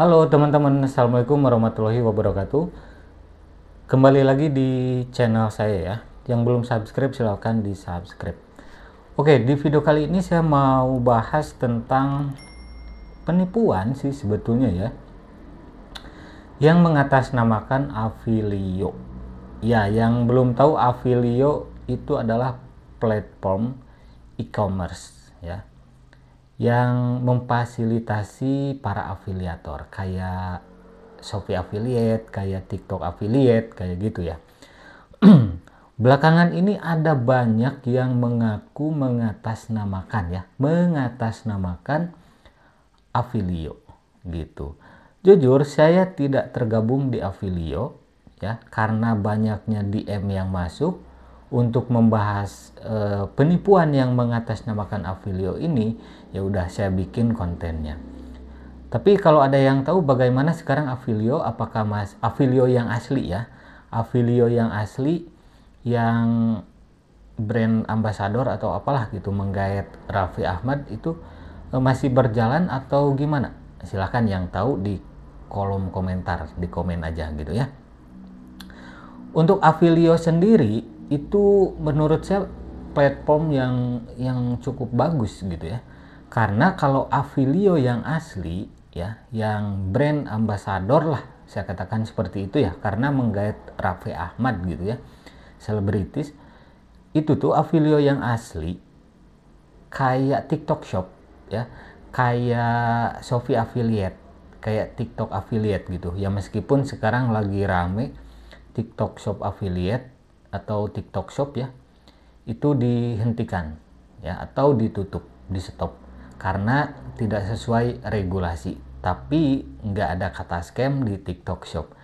Halo teman-teman, Assalamualaikum warahmatullahi wabarakatuh Kembali lagi di channel saya ya Yang belum subscribe silahkan di subscribe Oke, di video kali ini saya mau bahas tentang penipuan sih sebetulnya ya Yang mengatasnamakan Avilio. Ya, yang belum tahu Avilio itu adalah platform e-commerce ya yang memfasilitasi para afiliator kayak Shopee affiliate, kayak TikTok affiliate, kayak gitu ya. Belakangan ini ada banyak yang mengaku mengatasnamakan ya, mengatasnamakan afilio gitu. Jujur saya tidak tergabung di afilio ya karena banyaknya DM yang masuk untuk membahas e, penipuan yang mengatasnamakan afilio ini ya udah saya bikin kontennya. Tapi kalau ada yang tahu bagaimana sekarang afilio apakah Mas afilio yang asli ya? Afilio yang asli yang brand ambasador atau apalah gitu menggait Raffi Ahmad itu e, masih berjalan atau gimana? Silahkan yang tahu di kolom komentar, di komen aja gitu ya. Untuk afilio sendiri itu menurut saya platform yang yang cukup bagus gitu ya. Karena kalau afilio yang asli ya, yang brand ambassador lah saya katakan seperti itu ya karena menggait Raffi Ahmad gitu ya. Selebritis itu tuh afilio yang asli kayak TikTok Shop ya, kayak Sofi affiliate, kayak TikTok affiliate gitu. Ya meskipun sekarang lagi rame TikTok Shop affiliate atau TikTok Shop ya itu dihentikan ya atau ditutup di stop karena tidak sesuai regulasi tapi nggak ada kata scam di TikTok Shop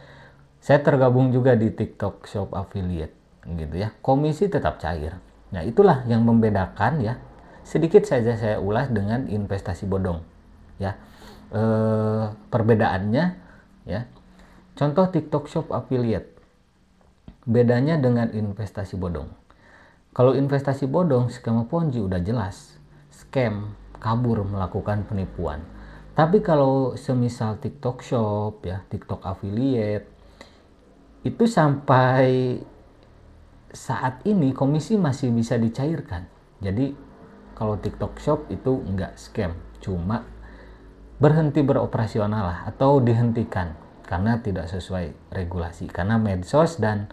saya tergabung juga di TikTok Shop Affiliate gitu ya komisi tetap cair nah itulah yang membedakan ya sedikit saja saya ulas dengan investasi bodong ya e, perbedaannya ya contoh TikTok Shop Affiliate Bedanya dengan investasi bodong. Kalau investasi bodong, skema Ponzi udah jelas. Scam, kabur melakukan penipuan. Tapi kalau semisal TikTok Shop ya, TikTok affiliate itu sampai saat ini komisi masih bisa dicairkan. Jadi kalau TikTok Shop itu nggak scam, cuma berhenti beroperasional lah atau dihentikan karena tidak sesuai regulasi karena medsos dan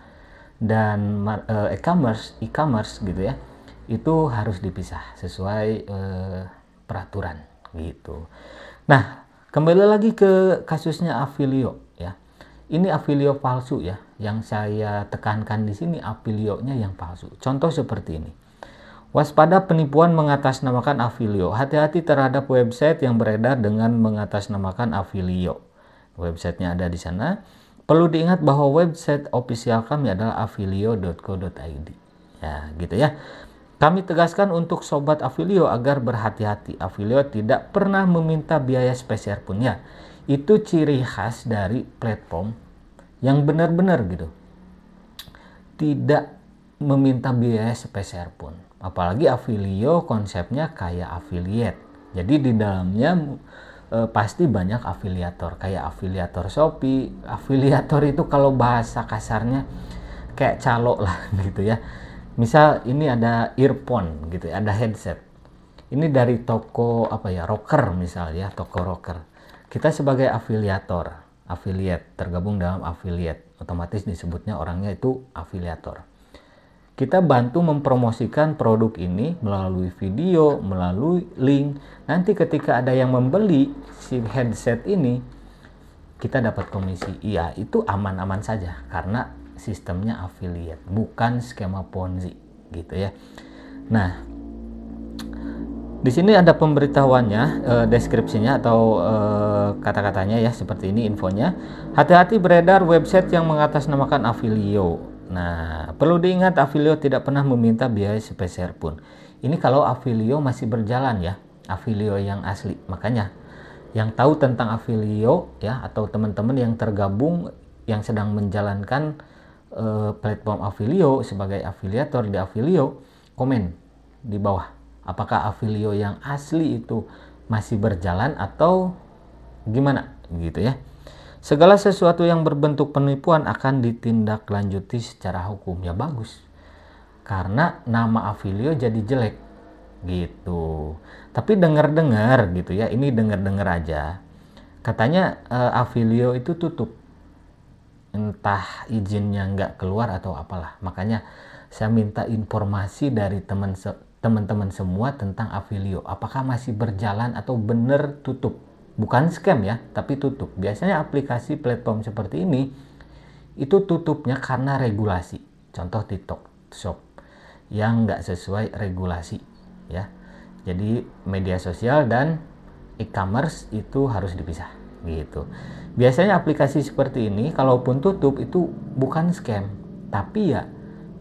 dan eh, e-commerce e-commerce gitu ya itu harus dipisah sesuai eh, peraturan gitu. Nah kembali lagi ke kasusnya afilio ya. Ini afilio palsu ya. Yang saya tekankan di sini Avilio-nya yang palsu. Contoh seperti ini. Waspada penipuan mengatasnamakan afilio. Hati-hati terhadap website yang beredar dengan mengatasnamakan afilio. Websitenya ada di sana. Perlu diingat bahwa website official kami adalah afilio.co.id. Ya, gitu ya. Kami tegaskan untuk sobat afilio agar berhati-hati. Afilio tidak pernah meminta biaya spesial pun ya. Itu ciri khas dari platform yang benar-benar gitu. Tidak meminta biaya spesial pun. Apalagi afilio konsepnya kayak affiliate. Jadi di dalamnya eh, pasti banyak afiliator kayak afiliator Shopee, afiliator itu kalau bahasa kasarnya kayak calo lah gitu ya. Misal ini ada earphone gitu, ya, ada headset. Ini dari toko apa ya, rocker misalnya, toko rocker. Kita sebagai afiliator, affiliate tergabung dalam affiliate, otomatis disebutnya orangnya itu afiliator kita bantu mempromosikan produk ini melalui video, melalui link. Nanti ketika ada yang membeli si headset ini, kita dapat komisi. Iya, itu aman-aman saja karena sistemnya affiliate, bukan skema ponzi gitu ya. Nah, di sini ada pemberitahuannya, eh, deskripsinya atau eh, kata-katanya ya seperti ini infonya. Hati-hati beredar website yang mengatasnamakan afilio Nah, perlu diingat Avilio tidak pernah meminta biaya sepeser pun. Ini kalau Avilio masih berjalan ya, Avilio yang asli. Makanya yang tahu tentang Avilio ya atau teman-teman yang tergabung yang sedang menjalankan uh, platform Avilio sebagai afiliator di Avilio, komen di bawah apakah Avilio yang asli itu masih berjalan atau gimana gitu ya. Segala sesuatu yang berbentuk penipuan akan ditindaklanjuti secara hukum. Ya bagus. Karena nama Avilio jadi jelek gitu. Tapi dengar-dengar gitu ya, ini dengar-dengar aja. Katanya uh, eh, afilio itu tutup. Entah izinnya nggak keluar atau apalah. Makanya saya minta informasi dari teman teman-teman semua tentang Avilio. Apakah masih berjalan atau benar tutup? bukan scam ya, tapi tutup. Biasanya aplikasi platform seperti ini itu tutupnya karena regulasi. Contoh TikTok Shop yang nggak sesuai regulasi ya. Jadi media sosial dan e-commerce itu harus dipisah gitu. Biasanya aplikasi seperti ini kalaupun tutup itu bukan scam, tapi ya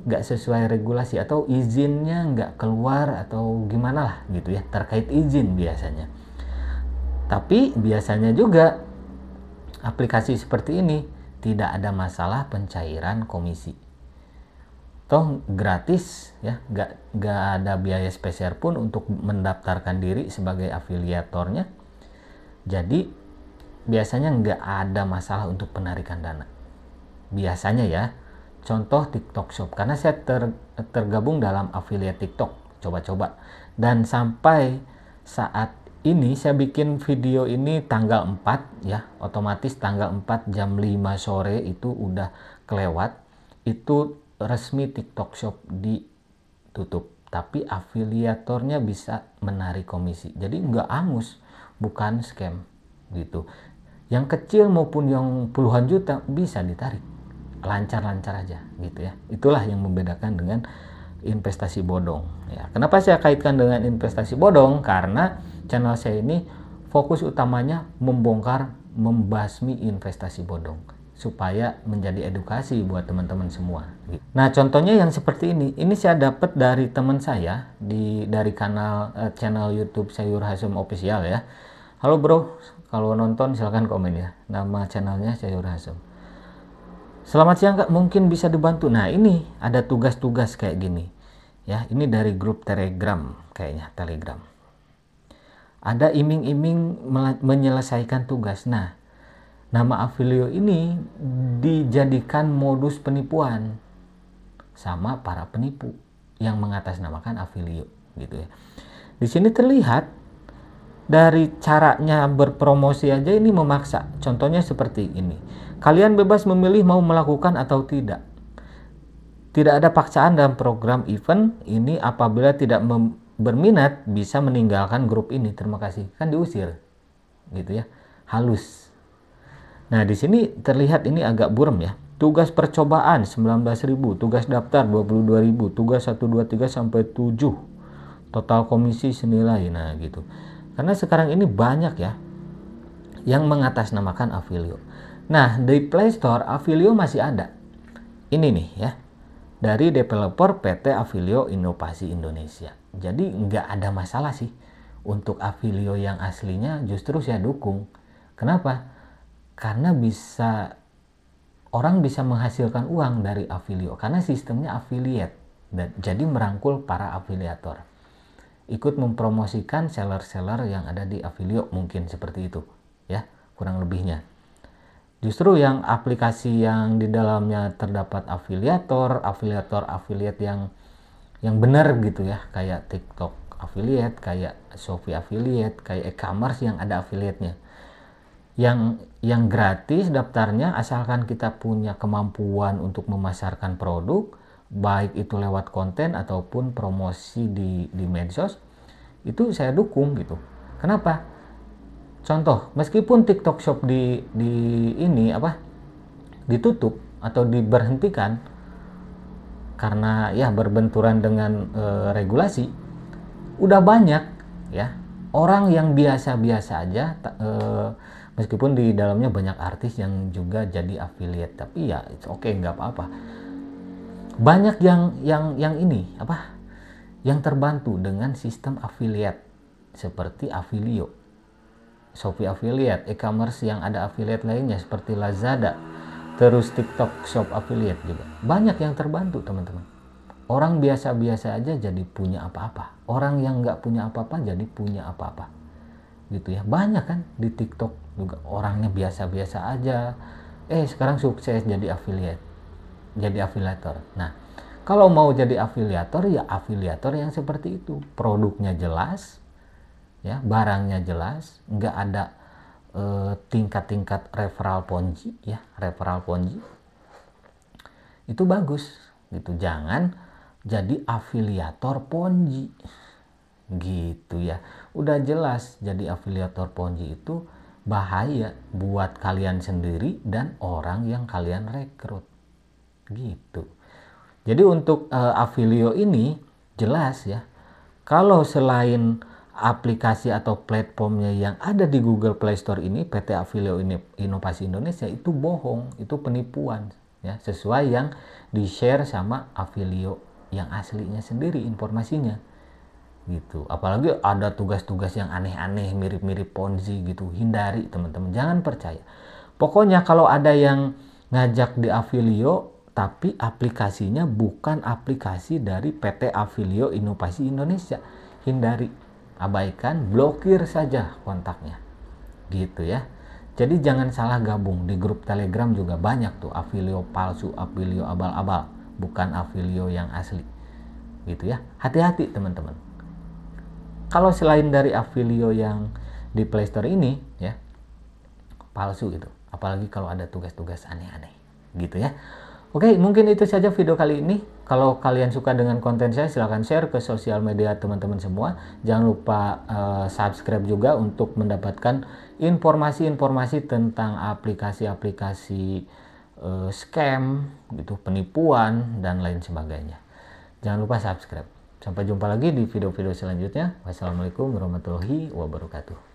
nggak sesuai regulasi atau izinnya nggak keluar atau gimana lah gitu ya terkait izin biasanya. Tapi biasanya juga aplikasi seperti ini tidak ada masalah pencairan komisi. Toh gratis ya, gak, gak ada biaya spesial pun untuk mendaftarkan diri sebagai afiliatornya. Jadi biasanya nggak ada masalah untuk penarikan dana. Biasanya ya, contoh TikTok Shop karena saya ter, tergabung dalam afiliat TikTok coba-coba dan sampai saat ini saya bikin video ini tanggal 4 ya otomatis tanggal 4 jam 5 sore itu udah kelewat itu resmi TikTok Shop ditutup tapi afiliatornya bisa menarik komisi jadi nggak angus bukan scam gitu yang kecil maupun yang puluhan juta bisa ditarik lancar-lancar aja gitu ya itulah yang membedakan dengan investasi bodong ya kenapa saya kaitkan dengan investasi bodong karena channel saya ini fokus utamanya membongkar, membasmi investasi bodong supaya menjadi edukasi buat teman-teman semua. Nah, contohnya yang seperti ini, ini saya dapat dari teman saya di dari kanal eh, channel YouTube Sayur Hasum Official ya. Halo bro, kalau nonton silahkan komen ya. Nama channelnya Sayur Hasum. Selamat siang kak, mungkin bisa dibantu. Nah ini ada tugas-tugas kayak gini, ya. Ini dari grup Telegram kayaknya Telegram ada iming-iming menyelesaikan tugas. Nah, nama afilio ini dijadikan modus penipuan sama para penipu yang mengatasnamakan afilio gitu ya. Di sini terlihat dari caranya berpromosi aja ini memaksa. Contohnya seperti ini. Kalian bebas memilih mau melakukan atau tidak. Tidak ada paksaan dalam program event ini apabila tidak mem berminat bisa meninggalkan grup ini. Terima kasih. Kan diusir. Gitu ya. Halus. Nah, di sini terlihat ini agak buram ya. Tugas percobaan 19.000, tugas daftar 22.000, tugas 1 2 3 sampai 7. Total komisi senilai nah gitu. Karena sekarang ini banyak ya yang mengatasnamakan Avilio. Nah, di Play Store Avilio masih ada. Ini nih ya. Dari developer PT Avilio Inovasi Indonesia jadi nggak ada masalah sih untuk Avilio yang aslinya justru saya dukung kenapa karena bisa orang bisa menghasilkan uang dari Avilio karena sistemnya affiliate dan jadi merangkul para afiliator ikut mempromosikan seller-seller yang ada di Avilio mungkin seperti itu ya kurang lebihnya justru yang aplikasi yang di dalamnya terdapat afiliator, afiliator, afiliat yang yang benar gitu ya kayak TikTok affiliate, kayak Shopee affiliate, kayak e-commerce yang ada affiliate-nya. Yang yang gratis daftarnya asalkan kita punya kemampuan untuk memasarkan produk baik itu lewat konten ataupun promosi di di medsos itu saya dukung gitu. Kenapa? Contoh, meskipun TikTok Shop di di ini apa ditutup atau diberhentikan, karena ya berbenturan dengan e, regulasi udah banyak ya orang yang biasa-biasa aja e, meskipun di dalamnya banyak artis yang juga jadi affiliate tapi ya it's okay nggak apa-apa banyak yang yang yang ini apa yang terbantu dengan sistem affiliate seperti Affilio, Shopee affiliate, e-commerce yang ada affiliate lainnya seperti Lazada, terus TikTok shop affiliate juga. Banyak yang terbantu teman-teman. Orang biasa-biasa aja jadi punya apa-apa. Orang yang nggak punya apa-apa jadi punya apa-apa. Gitu ya. Banyak kan di TikTok juga orangnya biasa-biasa aja. Eh sekarang sukses jadi affiliate. Jadi afiliator. Nah kalau mau jadi afiliator ya afiliator yang seperti itu. Produknya jelas. ya Barangnya jelas. Nggak ada Eh, tingkat-tingkat eh, referral ponzi ya referral ponzi itu bagus gitu jangan jadi afiliator ponzi gitu ya udah jelas jadi afiliator ponzi itu bahaya buat kalian sendiri dan orang yang kalian rekrut gitu jadi untuk uh, afilio ini jelas ya kalau selain aplikasi atau platformnya yang ada di Google Play Store ini PT Afilio Inovasi Indonesia itu bohong, itu penipuan ya sesuai yang di share sama Avilio yang aslinya sendiri informasinya gitu apalagi ada tugas-tugas yang aneh-aneh mirip-mirip ponzi gitu hindari teman-teman jangan percaya pokoknya kalau ada yang ngajak di Avilio tapi aplikasinya bukan aplikasi dari PT Avilio Inovasi Indonesia hindari abaikan, blokir saja kontaknya. Gitu ya. Jadi jangan salah gabung di grup Telegram juga banyak tuh afilio palsu, afilio abal-abal, bukan afilio yang asli. Gitu ya. Hati-hati teman-teman. Kalau selain dari afilio yang di Playstore ini ya palsu gitu. Apalagi kalau ada tugas-tugas aneh-aneh gitu ya. Oke, okay, mungkin itu saja video kali ini. Kalau kalian suka dengan konten saya, silahkan share ke sosial media teman-teman semua. Jangan lupa uh, subscribe juga untuk mendapatkan informasi-informasi tentang aplikasi-aplikasi uh, scam, gitu, penipuan, dan lain sebagainya. Jangan lupa subscribe. Sampai jumpa lagi di video-video selanjutnya. Wassalamualaikum warahmatullahi wabarakatuh.